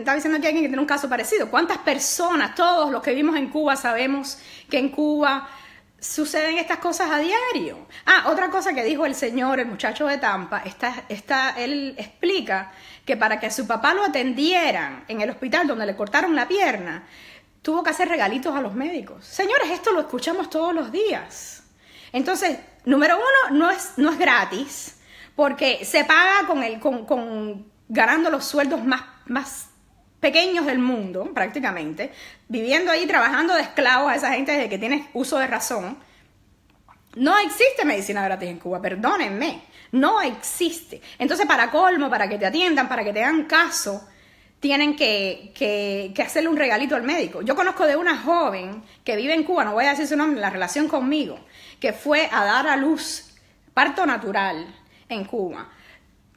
Estaba diciendo que alguien que tiene un caso parecido. ¿Cuántas personas, todos los que vimos en Cuba, sabemos que en Cuba suceden estas cosas a diario? Ah, otra cosa que dijo el señor, el muchacho de Tampa, está, está, él explica que para que a su papá lo atendieran en el hospital donde le cortaron la pierna, tuvo que hacer regalitos a los médicos. Señores, esto lo escuchamos todos los días. Entonces, número uno, no es, no es gratis, porque se paga con el, con, con ganando los sueldos más, más pequeños del mundo, prácticamente, viviendo ahí, trabajando de esclavos a esa gente desde que tienes uso de razón. No existe medicina gratis en Cuba, perdónenme, no existe. Entonces, para colmo, para que te atiendan, para que te hagan caso, tienen que, que hacerle un regalito al médico. Yo conozco de una joven que vive en Cuba, no voy a decir su nombre, la relación conmigo, que fue a dar a luz parto natural en Cuba,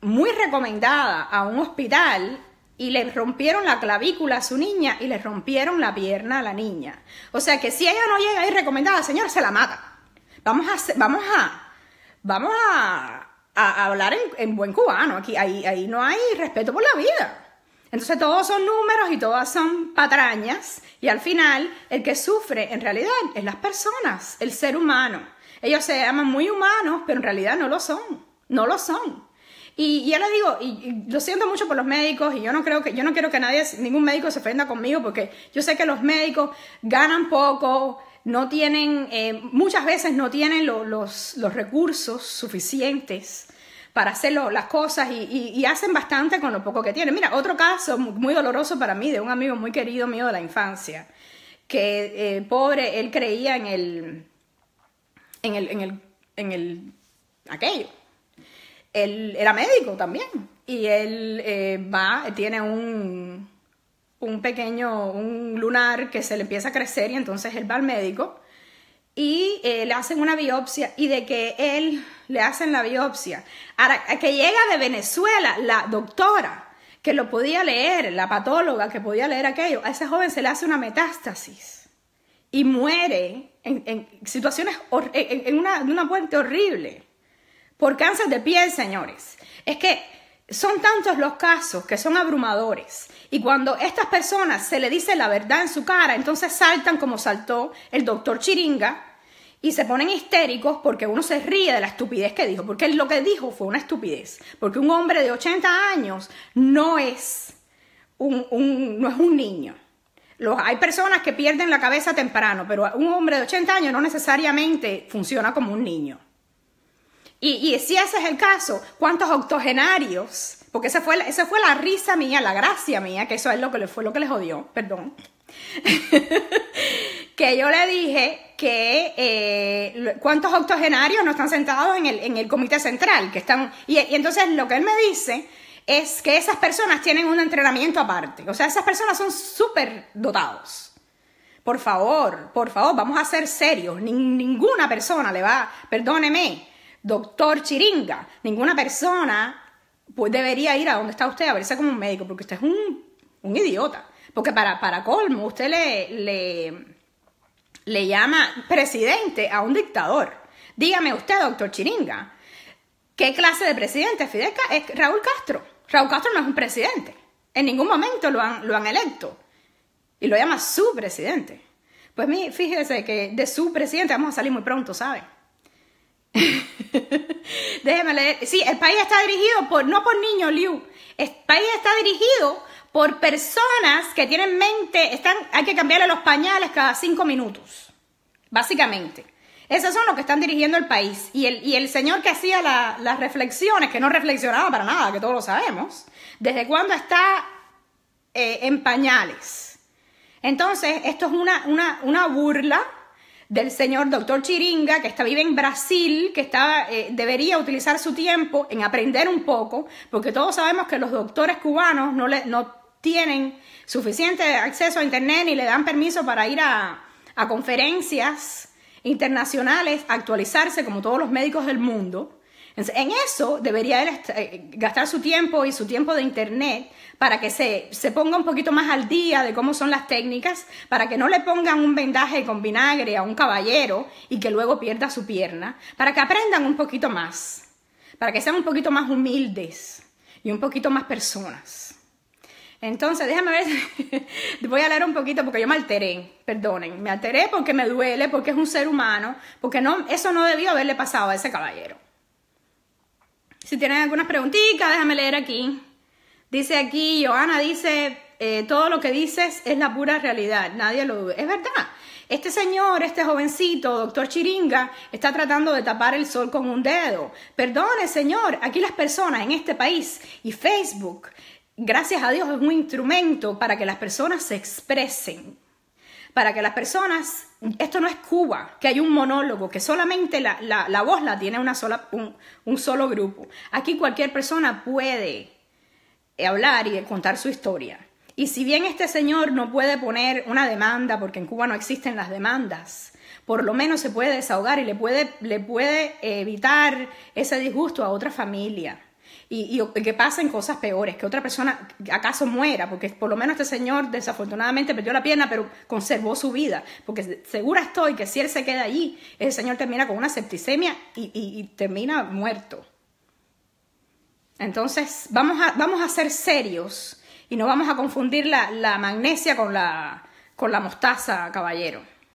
muy recomendada a un hospital y le rompieron la clavícula a su niña y le rompieron la pierna a la niña. O sea que si ella no llega ahí recomendada, señora, se la mata. Vamos a, vamos a, vamos a, hablar en, buen cubano. Aquí, ahí, ahí no hay respeto por la vida. Entonces todos son números y todas son patrañas y al final el que sufre en realidad es las personas, el ser humano. Ellos se llaman muy humanos, pero en realidad no lo son, no lo son. Y, ya lo digo, y, lo siento mucho por los médicos, y yo no creo que, yo no quiero que nadie, ningún médico se ofenda conmigo, porque yo sé que los médicos ganan poco, no tienen, eh, muchas veces no tienen los, recursos suficientes para hacer las cosas y, hacen bastante con lo poco que tienen. Mira, otro caso muy, doloroso para mí de un amigo muy querido mío de la infancia, que eh, pobre, él creía en el, en el, en el, en el, aquello él era médico también. Y él eh, va, tiene un, pequeño, un lunar que se le empieza a crecer y entonces él va al médico y eh, le hacen una biopsia y de que él le hacen la biopsia, Ahora, que llega de Venezuela la doctora que lo podía leer, la patóloga que podía leer aquello, a ese joven se le hace una metástasis y muere en, situaciones, en, una, en una muerte horrible por cáncer de piel, señores. Es que son tantos los casos que son abrumadores y cuando estas personas se le dice la verdad en su cara, entonces saltan como saltó el doctor Chiringa y se ponen histéricos porque uno se ríe de la estupidez que dijo, porque lo que dijo fue una estupidez, porque un hombre de 80 años no es un, no es un niño. hay personas que pierden la cabeza temprano, pero un hombre de 80 años no necesariamente funciona como un niño. Y, si ese es el caso, ¿cuántos octogenarios? Porque esa fue, fue la risa mía, la gracia mía, que eso es lo que fue lo que les odió, perdón. que yo le dije que eh, cuántos octogenarios no están sentados en el, comité central, que están... Y, entonces lo que él me dice es que esas personas tienen un entrenamiento aparte, o sea, esas personas son súper dotados. Por favor, por favor, vamos a ser serios, ninguna persona le va, perdóneme, doctor chiringa. Ninguna persona pues, debería ir a donde está usted a verse como un médico, porque usted es un, idiota. Porque para, para colmo, usted le, le, llama presidente a un dictador. Dígame usted, doctor Chiringa, ¿qué clase de presidente Fidel es Raúl Castro? Raúl Castro no es un presidente. En ningún momento lo han, lo han electo. Y lo llama su presidente. Pues mí, fíjese que de su presidente vamos a salir muy pronto, ¿sabe? Déjeme leer. Sí, el país está dirigido por, no por niños, Liu. El país está dirigido por personas que tienen mente, están, hay que cambiarle los pañales cada cinco minutos, básicamente. Esos son los que están dirigiendo el país. Y el, el señor que hacía las reflexiones, que no reflexionaba para nada, que todos lo sabemos, ¿desde cuándo está eh, en pañales? Entonces, esto es una, una, una burla del señor doctor Chiringa, que está, vive en Brasil, que eh, debería utilizar su tiempo en aprender un poco, porque todos sabemos que los doctores cubanos no, le, no tienen suficiente acceso a Internet ni le dan permiso para ir a, a conferencias internacionales, actualizarse como todos los médicos del mundo. En eso debería él eh, gastar su tiempo y su tiempo de internet para que se, se, ponga un poquito más al día de cómo son las técnicas, para que no le pongan un vendaje con vinagre a un caballero y que luego pierda su pierna, para que aprendan un poquito más, para que sean un poquito más humildes y un poquito más personas. Entonces, déjame ver, voy a leer un poquito porque yo me alteré, perdonen, me alteré porque me duele, porque es un ser humano, porque no, eso no debió haberle pasado a ese caballero. Si tienen algunas preguntitas, déjame leer aquí. Dice aquí, Joana dice, eh, todo lo que dices es la pura realidad, nadie lo Es verdad. Este señor, este jovencito, doctor Chiringa, está tratando de tapar el sol con un dedo. Perdone, señor, aquí las personas en este país y Facebook, gracias a Dios, es un instrumento para que las personas se expresen para que las personas, esto no es Cuba, que hay un monólogo, que solamente la, la, la voz la tiene una sola, un, solo grupo. Aquí cualquier persona puede hablar y contar su historia. Y si bien este señor no puede poner una demanda, porque en Cuba no existen las demandas, por lo menos se puede desahogar y le puede, le puede evitar ese disgusto a otra familia y, que pasen cosas peores, que otra persona acaso muera, porque por lo menos este señor desafortunadamente perdió la pierna, pero conservó su vida, porque segura estoy que si él se queda allí, ese señor termina con una septicemia y, termina muerto. Entonces, vamos a, vamos a ser serios y no vamos a confundir la, magnesia con la mostaza, caballero.